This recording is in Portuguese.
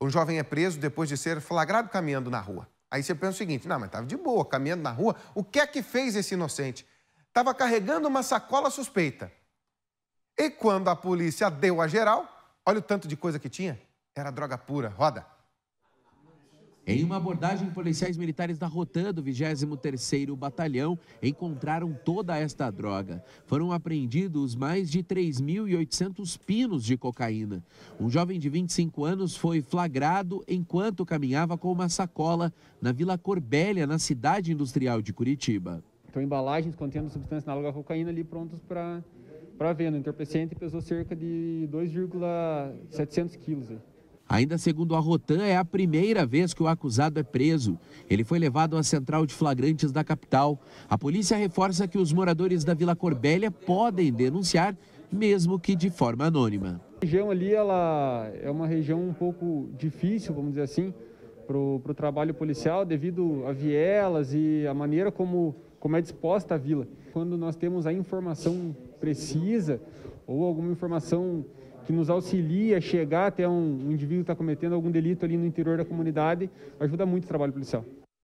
Um jovem é preso depois de ser flagrado caminhando na rua. Aí você pensa o seguinte: não, mas estava de boa, caminhando na rua. O que é que fez esse inocente? Estava carregando uma sacola suspeita. E quando a polícia deu a geral, olha o tanto de coisa que tinha. Era droga pura. Roda. Em uma abordagem, policiais militares da Rotan do 23º Batalhão encontraram toda esta droga. Foram apreendidos mais de 3.800 pinos de cocaína. Um jovem de 25 anos foi flagrado enquanto caminhava com uma sacola na Vila Corbélia, na cidade industrial de Curitiba. Então, embalagens contendo substância análoga à cocaína ali prontos para venda. O entorpecente pesou cerca de 2,700 quilos. Ainda segundo a Rotan, é a primeira vez que o acusado é preso. Ele foi levado à central de flagrantes da capital. A polícia reforça que os moradores da Vila Corbélia podem denunciar, mesmo que de forma anônima. A região ali ela é uma região um pouco difícil, vamos dizer assim, para o trabalho policial, devido a vielas e a maneira como, como é disposta a vila. Quando nós temos a informação precisa ou alguma informação que nos auxilia a chegar até um, um indivíduo que está cometendo algum delito ali no interior da comunidade, ajuda muito o trabalho policial.